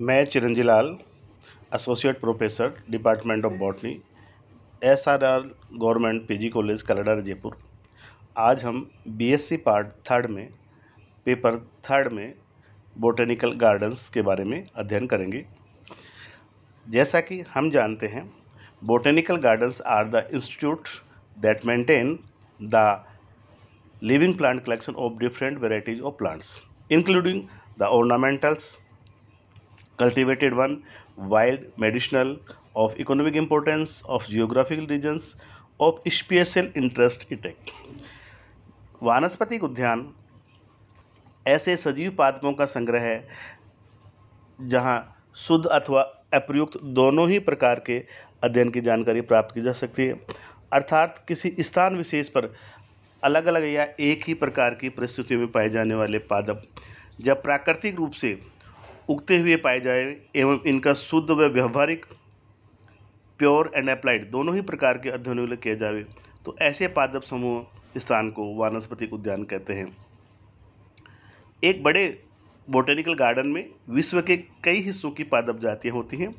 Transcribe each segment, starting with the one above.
मैं Chiranjilal associate professor department of botany S R R government P G college Kalda Jaipur आज हम B S C part third में paper third में botanical gardens के बारे में अध्ययन करेंगे जैसा कि हम जानते हैं botanical gardens are the institute that maintain the living plant collection of different varieties of plants including the ornamentals cultivated one wild medicinal of economic importance of geographical regions of special interest इटेक वानस्पतिक उद्यान ऐसे सजीव पादपों का संग्रह है जहाँ शुद्ध अथवा अप्रयुक्त दोनों ही प्रकार के अध्ययन की जानकारी प्राप्त की जा सकती है अर्थात किसी स्थान विशेष पर अलग अलग या एक ही प्रकार की परिस्थितियों में पाए जाने वाले पादप जब प्राकृतिक रूप से उगते हुए पाए जाए एवं इनका शुद्ध व व्यवहारिक प्योर एंड अप्लाइड दोनों ही प्रकार के अध्ययनों किया जाए तो ऐसे पादप समूह स्थान को वानस्पतिक उद्यान कहते हैं एक बड़े बोटेनिकल गार्डन में विश्व के कई हिस्सों की पादप जातियाँ होती हैं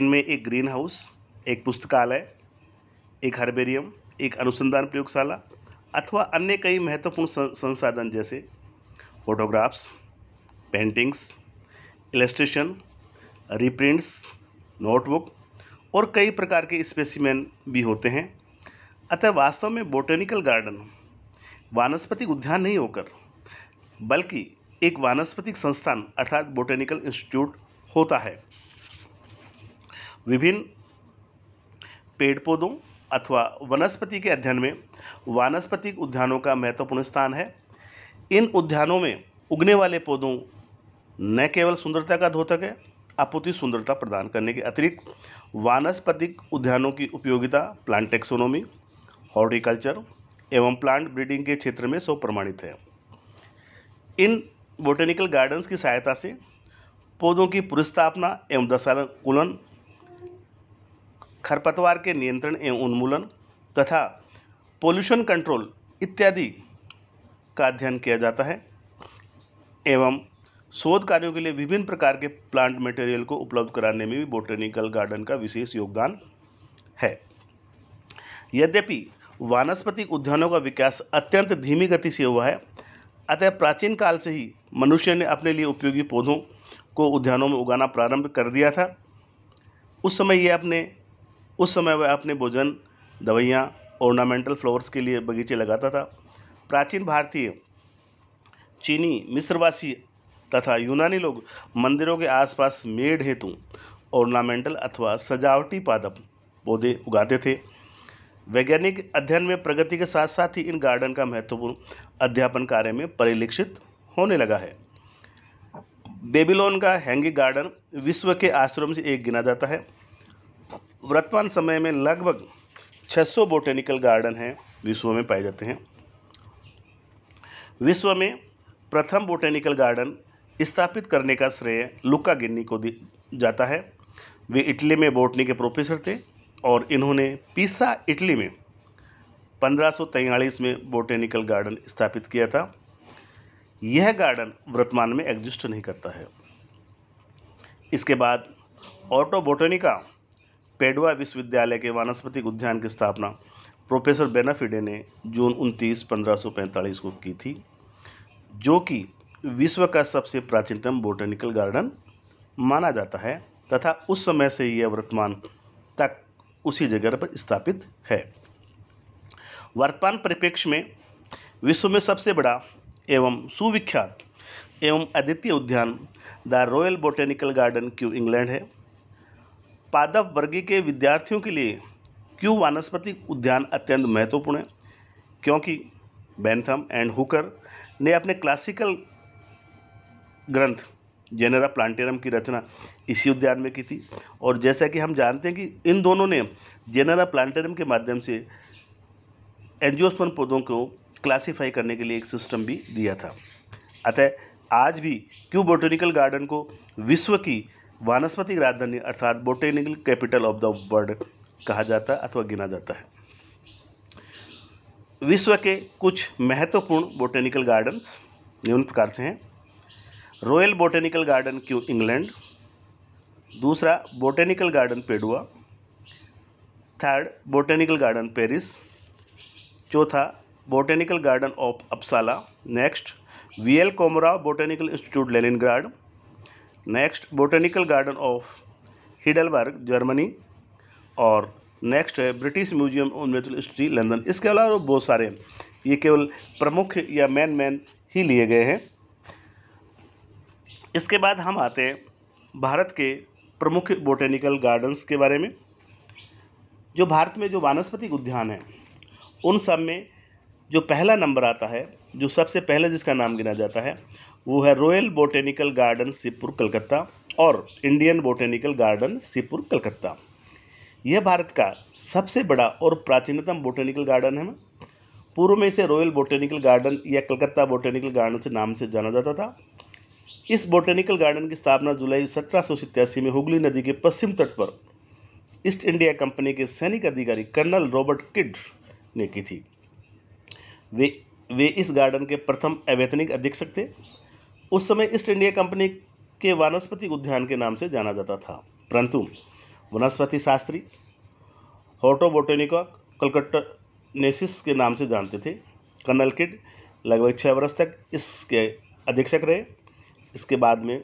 इनमें एक ग्रीन हाउस एक पुस्तकालय एक हर्बेरियम एक अनुसंधान प्रयोगशाला अथवा अन्य कई महत्वपूर्ण संसाधन जैसे photographs paintings illustration reprints notebook और कई प्रकार के स्पेसिमेन भी होते हैं अतः वास्तव में बोटेनिकल गार्डन वानस्पतिक उद्यान नहीं होकर बल्कि एक वानस्पतिक संस्थान अर्थात बोटेनिकल इंस्टीट्यूट होता है विभिन्न पेड़ पौधों अथवा वनस्पति के अध्ययन में वानस्पतिक उद्यानों का महत्वपूर्ण स्थान है इन उद्यानों में उगने वाले पौधों न केवल सुंदरता का द्योतक है आपूर्ति सुंदरता प्रदान करने के अतिरिक्त वानस्पतिक उद्यानों की उपयोगिता प्लांट टेक्सोनोमी हॉर्टिकल्चर एवं प्लांट ब्रीडिंग के क्षेत्र में सौ प्रमाणित है इन बोटेनिकल गार्डन्स की सहायता से पौधों की पुरस्थापना एवं दशानुकूलन खरपतवार के नियंत्रण एवं उन्मूलन तथा पोल्यूशन कंट्रोल इत्यादि का अध्ययन किया जाता है एवं शोध कार्यों के लिए विभिन्न प्रकार के प्लांट मटेरियल को उपलब्ध कराने में भी बोटेनिकल गार्डन का विशेष योगदान है यद्यपि वानस्पतिक उद्यानों का विकास अत्यंत धीमी गति से हुआ है अतः प्राचीन काल से ही मनुष्य ने अपने लिए उपयोगी पौधों को उद्यानों में उगाना प्रारंभ कर दिया था उस समय ये अपने उस समय वह अपने भोजन दवाइयाँ ऑर्नामेंटल फ्लावर्स के लिए बगीचे लगाता था प्राचीन भारतीय चीनी मिस्रवासी तथा यूनानी लोग मंदिरों के आसपास मेढ़ हेतु ऑर्नामेंटल अथवा सजावटी पादप पौधे उगाते थे वैज्ञानिक अध्ययन में प्रगति के साथ साथ ही इन गार्डन का महत्वपूर्ण अध्यापन कार्य में परिलक्षित होने लगा है बेबीलोन का हैंगिंग गार्डन विश्व के आश्रम से एक गिना जाता है वर्तमान समय में लगभग 600 बोटेनिकल गार्डन हैं विश्व में पाए जाते हैं विश्व में प्रथम बोटेनिकल गार्डन स्थापित करने का श्रेय लुका गिन्नी को जाता है वे इटली में बोटनी के प्रोफेसर थे और इन्होंने पीसा इटली में पंद्रह में बोटेनिकल गार्डन स्थापित किया था यह गार्डन वर्तमान में एग्जिस्ट नहीं करता है इसके बाद ऑटो बोटेनिका पेडवा विश्वविद्यालय के वनस्पति उद्यान की स्थापना प्रोफेसर बेनाफिडे ने जून उनतीस पंद्रह को की थी जो कि विश्व का सबसे प्राचीनतम बोटेनिकल गार्डन माना जाता है तथा उस समय से यह वर्तमान तक उसी जगह पर स्थापित है वर्तमान परिप्रेक्ष्य में विश्व में सबसे बड़ा एवं सुविख्यात एवं अद्वितीय उद्यान the royal botanical garden Kew England है पादव वर्गी के विद्यार्थियों के लिए क्यू वनस्पति उद्यान अत्यंत महत्वपूर्ण है क्योंकि बैंथम एंड हुकर ने अपने क्लासिकल ग्रंथ जेनेरा प्लांटेरम की रचना इसी उद्यान में की थी और जैसा कि हम जानते हैं कि इन दोनों ने जेनेरा प्लांटेरम के माध्यम से एनजियोस्पन पौधों को क्लासिफाई करने के लिए एक सिस्टम भी दिया था अतः आज भी क्यू बोटेनिकल गार्डन को विश्व की वानस्पतिक राजधानी अर्थात botanical capital of the world कहा जाता अथवा गिना जाता है विश्व के कुछ महत्वपूर्ण बोटेनिकल गार्डन्स निम्न प्रकार से हैं royal botanical garden Kew England दूसरा botanical garden Padua third botanical garden Paris चौथा botanical garden of Uppsala next V L Komarov botanical institute Leningrad next botanical garden of Heidelberg Germany और next है British museum of natural history London इसके अलावा बहुत सारे हैं ये केवल प्रमुख या मैन मैन ही लिए गए हैं इसके बाद हम आते हैं भारत के प्रमुख बोटेनिकल गार्डन्स के बारे में जो भारत में जो वानस्पतिक उद्यान हैं उन सब में जो पहला नंबर आता है जो सबसे पहले जिसका नाम गिना जाता है वो है royal botanical garden Sibpur Calcutta और Indian botanical garden Sibpur Calcutta यह भारत का सबसे बड़ा और प्राचीनतम बोटेनिकल गार्डन है पूर्व में इसे रॉयल बोटेनिकल गार्डन या कलकत्ता बोटेनिकल गार्डन से नाम से जाना जाता था इस बोटेनिकल गार्डन की स्थापना जुलाई सत्रह में हुगली नदी के पश्चिम तट पर ईस्ट इंडिया कंपनी के सैनिक अधिकारी कर्नल रॉबर्ट किड ने की थी वे वे इस गार्डन के प्रथम अवैतनिक अधीक्षक थे उस समय ईस्ट इंडिया कंपनी के वनस्पति उद्यान के नाम से जाना जाता था परंतु वनस्पति शास्त्री हॉटोबोटेनिका कलकत्ता के नाम से जानते थे कर्नल किड लगभग छः वर्ष तक इसके अधीक्षक रहे इसके बाद में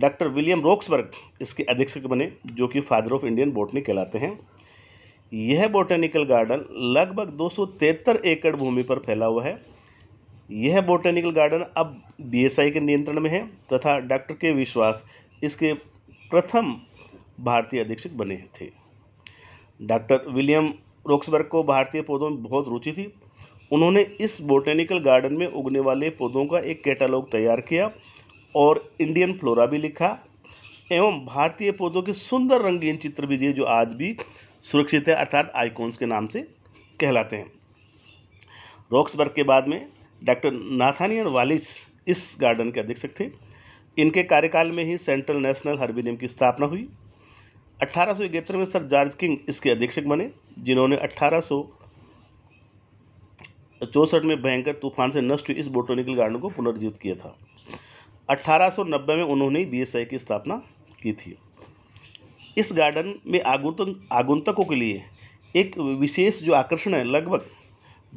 डॉक्टर विलियम रोक्सबर्ग इसके अधीक्षक बने जो कि फादर ऑफ इंडियन बोटनी कहलाते हैं यह बोटेनिकल गार्डन लगभग दो एकड़ भूमि पर फैला हुआ है यह बोटेनिकल गार्डन अब बी के नियंत्रण में है तथा डॉक्टर के विश्वास इसके प्रथम भारतीय अधीक्षक बने थे डॉक्टर विलियम रोक्सबर्ग को भारतीय पौधों में बहुत रुचि थी उन्होंने इस बोटेनिकल गार्डन में उगने वाले पौधों का एक कैटलॉग तैयार किया और इंडियन फ्लोरा भी लिखा एवं भारतीय पौधों के सुंदर रंगीन चित्र भी दिए जो आज भी सुरक्षित है अर्थात आइकॉन्स के नाम से कहलाते हैं रॉक्सबर्ग के बाद में डॉक्टर नाथानियन वालिस इस गार्डन के अधीक्षक थे इनके कार्यकाल में ही सेंट्रल नेशनल हर्बेरियम की स्थापना हुई अट्ठारह में सर जॉर्ज किंग इसके अधीक्षक बने जिन्होंने अट्ठारह चौसठ में भयंकर तूफान से नष्ट हुई इस बोटोनिकल गार्डन को पुनर्जीवित किया था 1890 में उन्होंने बीएसआई की स्थापना की थी इस गार्डन में आगुत आगुंतकों के लिए एक विशेष जो आकर्षण है लगभग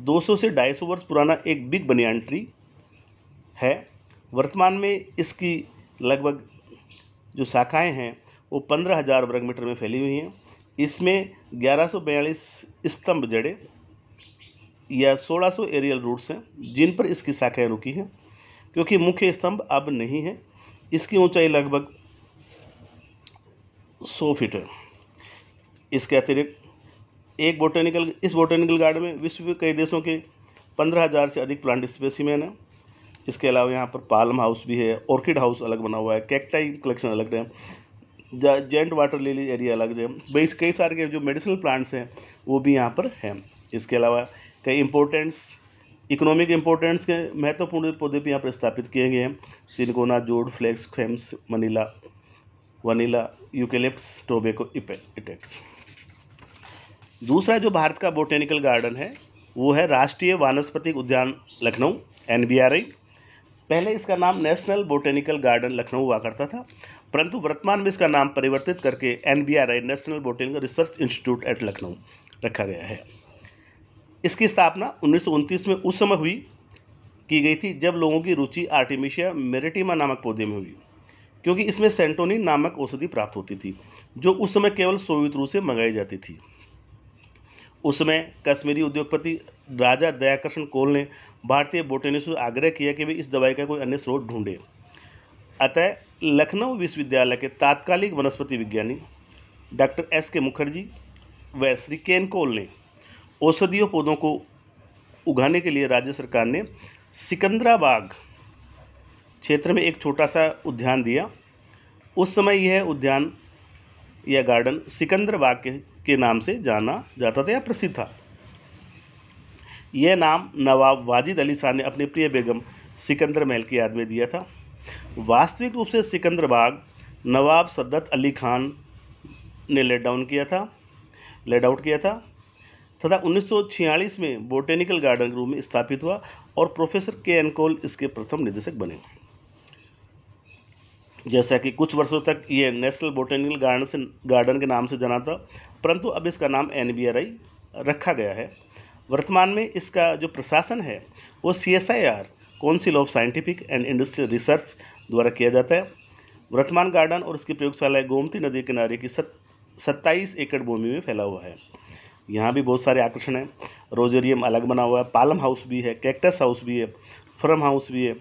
200 से 250 वर्ष पुराना एक बिग बनियान ट्री है वर्तमान में इसकी लगभग जो शाखाएँ हैं वो पंद्रह हज़ार वर्ग मीटर में फैली हुई हैं इसमें ग्यारह सौ बयालीस स्तंभ जड़े या 1600 एरियल रूट्स हैं जिन पर इसकी शाखाएँ रुकी हैं क्योंकि मुख्य स्तंभ अब नहीं है इसकी ऊंचाई लगभग 100 फीट है इसके अतिरिक्त एक बोटेनिकल इस बोटेनिकल गार्डन में विश्व के कई देशों के पंद्रह हज़ार से अधिक प्लांट स्पेसीमैन हैं इसके अलावा यहाँ पर पालम हाउस भी है ऑर्किड हाउस अलग बना हुआ है कैक्टाई कलेक्शन अलग है जेंट वाटर लिली एरिया अलग है बेस कई सारे के जो मेडिसिनल प्लांट्स हैं वो भी यहाँ पर हैं इसके अलावा कई इम्पोर्टेंस इकोनॉमिक इम्पोर्टेंट्स के महत्वपूर्ण पौधे भी यहाँ पर स्थापित किए गए हैं सिनकोना जोड़ फ्लेक्स खेम्स मनीला वनीला यूकेलिप्स टोबेको इटेक्ट्स दूसरा जो भारत का बोटेनिकल गार्डन है वो है राष्ट्रीय वानस्पतिक उद्यान लखनऊ एन पहले इसका नाम नेशनल बोटेनिकल गार्डन लखनऊ हुआ करता था परंतु वर्तमान में इसका नाम परिवर्तित करके N national botanical research institute at Lucknow रखा गया है इसकी स्थापना उन्नीस में उस समय हुई की गई थी जब लोगों की रुचि आर्टिमिशिया मेरेटिमा नामक पौधे में हुई क्योंकि इसमें सेंटोनी नामक औषधि प्राप्त होती थी जो उस समय केवल सोवियत रूस से मंगाई जाती थी उसमें कश्मीरी उद्योगपति राजा दयाकृष्ण कोल ने भारतीय बोटेनिक से आग्रह किया कि वे इस दवाई का कोई अन्य स्रोत ढूंढे अतः लखनऊ विश्वविद्यालय के तात्कालिक वनस्पति विज्ञानी डॉक्टर एस के मुखर्जी व श्री केन कोल ने औषधीय पौधों को उगाने के लिए राज्य सरकार ने सिकंदराबाग क्षेत्र में एक छोटा सा उद्यान दिया उस समय यह उद्यान यह गार्डन सिकंदराबाग के, के नाम से जाना जाता था या प्रसिद्ध था यह नाम नवाब वाजिद अली शाह ने अपने प्रिय बेगम सिकंदर महल की याद में दिया था वास्तविक रूप से सिकंदराबाग नवाब सद्दत अली खान ने लेट डाउन किया था लेट आउट किया था तथा 1946 में बोटेनिकल गार्डन रूम में स्थापित हुआ और प्रोफेसर के एन कोल इसके प्रथम निदेशक बने जैसा कि कुछ वर्षों तक ये नेशनल बोटेनिकल गार्डन से गार्डन के नाम से जाना था परंतु अब इसका नाम एन रखा गया है वर्तमान में इसका जो प्रशासन है वो C S I R council of scientific and industrial research द्वारा किया जाता है वर्तमान गार्डन और इसकी प्रयोगशाला गोमती नदी किनारे की सत्ताईस एकड़ भूमि में फैला हुआ है यहाँ भी बहुत सारे आकर्षण हैं रोजेरियम अलग बना हुआ है पालम हाउस भी है कैक्टस हाउस भी है फ्रम हाउस भी है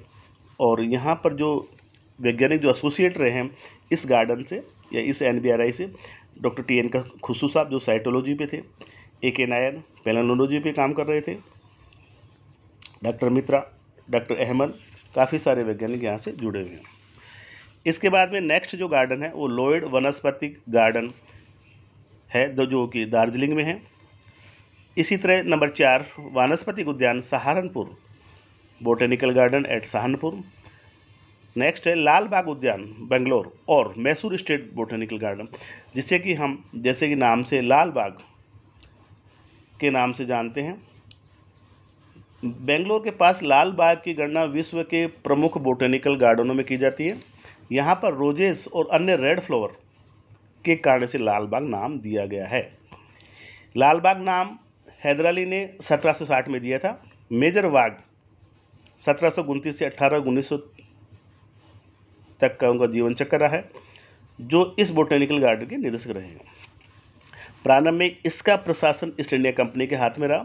और यहाँ पर जो वैज्ञानिक जो एसोसिएट रहे हैं इस गार्डन से या इस एन से डॉक्टर टी एन का खुशू साहब जो साइटोलॉजी पे थे ए के नायर पेलानोलॉजी पे काम कर रहे थे डॉक्टर मित्रा डॉक्टर अहमद काफ़ी सारे वैज्ञानिक यहाँ से जुड़े हुए हैं इसके बाद में नेक्स्ट जो गार्डन है वो लोयड वनस्पति गार्डन है जो कि दार्जिलिंग में है इसी तरह नंबर चार वानस्पतिक उद्यान Saharanpur botanical garden at Saharanpur next है लाल बाग उद्यान बेंगलोर और मैसूर स्टेट बोटेनिकल गार्डन जिसे कि हम जैसे कि नाम से लाल बाग के नाम से जानते हैं बेंगलोर के पास लाल बाग की गणना विश्व के प्रमुख बोटेनिकल गार्डनों में की जाती है यहाँ पर रोजेस और अन्य रेड फ्लावर के कारण से लाल बाग नाम दिया गया है लाल बाग नाम हैदर अली ने 1760 में दिया था मेजर वाग सत्रह से अट्ठारह उन्नीस तक का उनका जीवन चक्र रहा है जो इस बोटेनिकल गार्डन के निदेशक रहे हैं प्रारंभ में इसका प्रशासन ईस्ट इंडिया कंपनी के हाथ में रहा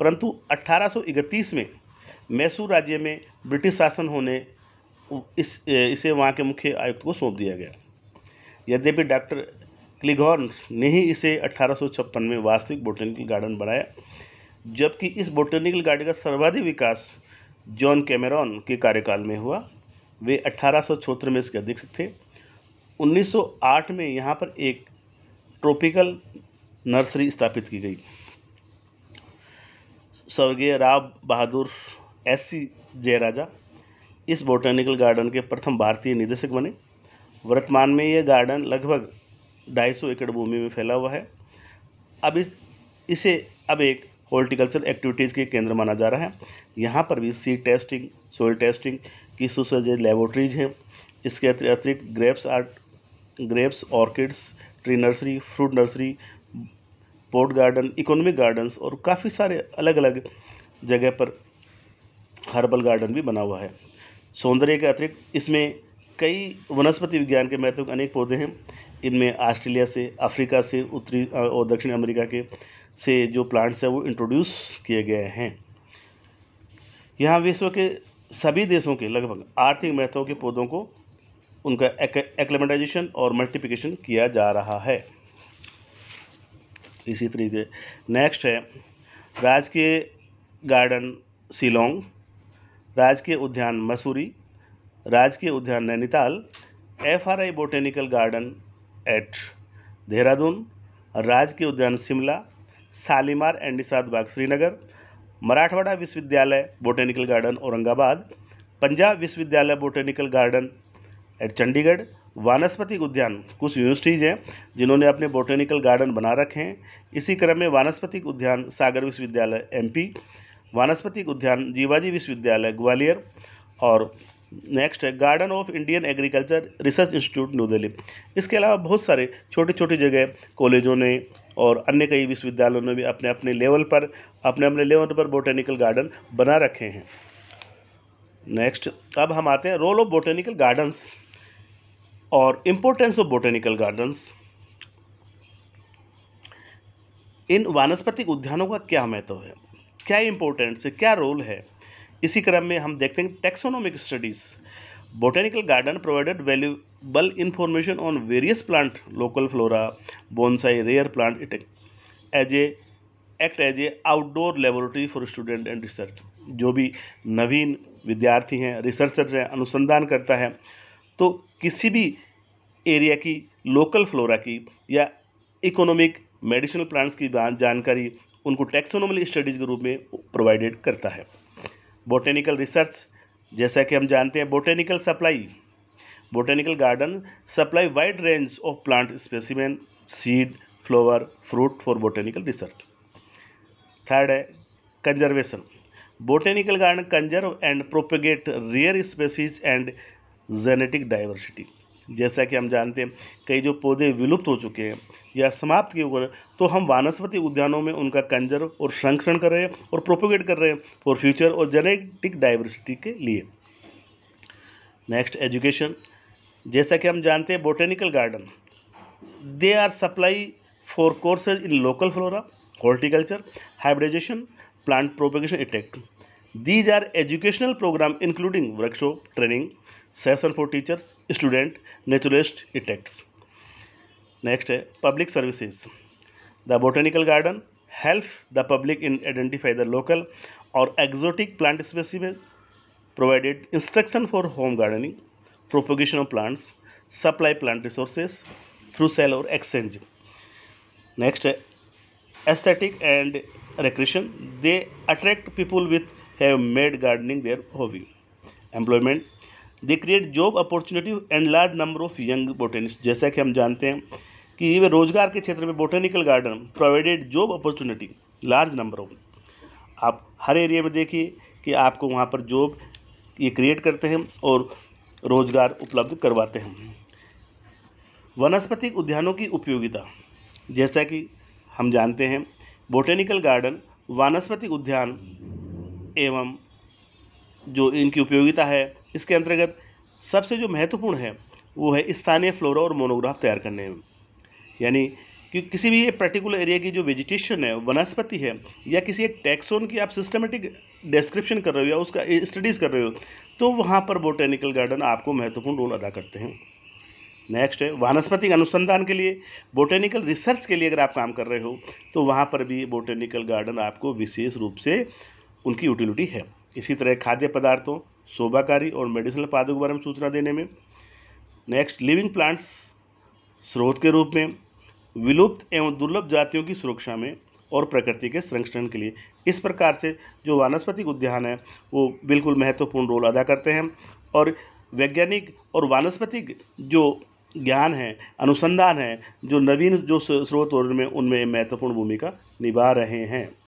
परंतु 1831 में मैसूर राज्य में ब्रिटिश शासन होने इस इसे वहाँ के मुख्य आयुक्त को सौंप दिया गया यद्यपि डॉक्टर क्लिगॉन ने ही इसे अठारह में वास्तविक बोटेनिकल गार्डन बनाया जबकि इस बोटेनिकल गार्डन का सर्वाधिक विकास जॉन कैमेरॉन के कार्यकाल में हुआ वे अठारह में इसके अध्यक्ष थे 1908 में यहाँ पर एक ट्रॉपिकल नर्सरी स्थापित की गई स्वर्गीय राव बहादुर एस सी जयराजा इस बोटेनिकल गार्डन के प्रथम भारतीय निदेशक बने वर्तमान में यह गार्डन लगभग ढाई सौ एकड़ भूमि में फैला हुआ है अब इस इसे अब एक हॉर्टिकल्चर एक्टिविटीज़ के केंद्र माना जा रहा है यहाँ पर भी सीड टेस्टिंग सोयल टेस्टिंग की सुसज्जित लेबोरेटरीज हैं इसके अतिरिक्त grapes art grapes orchids tree nursery fruit nursery port garden economic gardens और काफ़ी सारे अलग अलग जगह पर हर्बल गार्डन भी बना हुआ है सौंदर्य के अतिरिक्त इसमें कई वनस्पति विज्ञान के महत्व अनेक पौधे हैं इनमें ऑस्ट्रेलिया से अफ्रीका से उत्तरी और दक्षिण अमेरिका के से जो प्लांट्स हैं वो इंट्रोड्यूस किए गए हैं यहाँ विश्व के सभी देशों के लगभग आर्थिक महत्व के पौधों को उनका एक, एक्लेमेटाइजेशन और मल्टीप्लिकेशन किया जा रहा है इसी तरीके नेक्स्ट है राज के गार्डन शिलोंग राजकीय उद्यान मसूरी राजकीय उद्यान Nainital F R I botanical garden at Dehradun राजकीय उद्यान शिमला शालीमार एंड निषाद बाग श्रीनगर मराठवाड़ा विश्वविद्यालय बोटेनिकल गार्डन औरंगाबाद पंजाब विश्वविद्यालय बोटेनिकल गार्डन एट चंडीगढ़ वानस्पति उद्यान कुछ यूनिवर्सिटीज़ हैं जिन्होंने अपने बोटेनिकल गार्डन बना रखे हैं इसी क्रम में वानस्पतिक उद्यान सागर विश्वविद्यालय एमपी वानस्पतिक उद्यान जीवाजी विश्वविद्यालय ग्वालियर और नेक्स्ट है garden of Indian agriculture research institute New Delhi इसके अलावा बहुत सारे छोटे छोटे जगह कॉलेजों ने और अन्य कई विश्वविद्यालयों ने भी अपने अपने लेवल पर अपने अपने लेवल पर बोटेनिकल गार्डन बना रखे हैं नेक्स्ट अब हम आते हैं रोल ऑफ बोटेनिकल गार्डन्स और इम्पोर्टेंस ऑफ बोटेनिकल गार्डन्स इन वानस्पतिक उद्यानों का क्या महत्व है क्या इम्पोर्टेंट है क्या रोल है इसी क्रम में हम देखते हैं taxonomic studies botanical garden provided valuable information on various plant local flora bonsai rare plant it as a act as a outdoor laboratory for student and research जो भी नवीन विद्यार्थी हैं रिसर्चर्स हैं अनुसंधान करता है तो किसी भी एरिया की लोकल फ्लोरा की या इकोनॉमिक मेडिसिनल प्लांट्स की जानकारी उनको टेक्सोनोमल स्टडीज़ के रूप में प्रोवाइडेड करता है बोटेनिकल रिसर्च जैसा कि हम जानते हैं botanical supply botanical garden supply wide range of plant specimen seed flower fruit for botanical research third है conservation botanical garden conserve and propagate rare species and genetic diversity जैसा कि हम जानते हैं कई जो पौधे विलुप्त हो चुके हैं या समाप्त किए हुए तो हम वानस्पति उद्यानों में उनका कंजर्व और संरक्षण कर रहे हैं और प्रोपोगेट कर रहे हैं फॉर फ्यूचर और जेनेटिक डाइवर्सिटी के लिए नेक्स्ट एजुकेशन जैसा कि हम जानते हैं botanical garden they are supply for courses in local flora horticulture hybridization, plant propagation इटेक्ट these are educational program including workshop training session for teachers student Naturalist इटेक्ट्स Next, public services. The botanical garden helps the public in identify the local or exotic plant species, provided instruction for home gardening, propagation of plants, supply plant resources through sale or exchange. Next, aesthetic and recreation. They attract people with have made gardening their hobby. Employment they create job opportunity and large number of young botanist जैसा कि हम जानते हैं कि वे रोजगार के क्षेत्र में botanical garden provided job opportunity large number of आप हर एरिया में देखिए कि आपको वहाँ पर जॉब ये क्रिएट करते हैं और रोजगार उपलब्ध करवाते हैं वनस्पतिक उद्यानों की उपयोगिता जैसा कि हम जानते हैं बोटेनिकल गार्डन वनस्पति उद्यान एवं जो इनकी उपयोगिता है इसके अंतर्गत सबसे जो महत्वपूर्ण है वो है स्थानीय फ्लोरा और मोनोग्राफ तैयार करने में यानी कि किसी भी पर्टिकुलर एरिया की जो वेजिटेशन है वनस्पति है या किसी एक टैक्सोन की आप सिस्टमेटिक डिस्क्रिप्शन कर रहे हो या उसका स्टडीज़ कर रहे हो तो वहाँ पर बोटेनिकल गार्डन आपको महत्वपूर्ण रोल अदा करते हैं नेक्स्ट है वानस्पतिक अनुसंधान के लिए बोटेनिकल रिसर्च के लिए अगर आप काम कर रहे हो तो वहाँ पर भी बोटेनिकल गार्डन आपको विशेष रूप से उनकी यूटिलिटी है इसी तरह खाद्य पदार्थों शोभाकारी और मेडिसिनल पादों के बारे में सूचना देने में नेक्स्ट लिविंग प्लांट्स स्रोत के रूप में विलुप्त एवं दुर्लभ जातियों की सुरक्षा में और प्रकृति के संरक्षण के लिए इस प्रकार से जो वानस्पतिक उद्यान है वो बिल्कुल महत्वपूर्ण रोल अदा करते हैं और वैज्ञानिक और वानस्पतिक जो ज्ञान है अनुसंधान है जो नवीन जो स्रोत और उनमें उनमें महत्वपूर्ण भूमिका निभा रहे हैं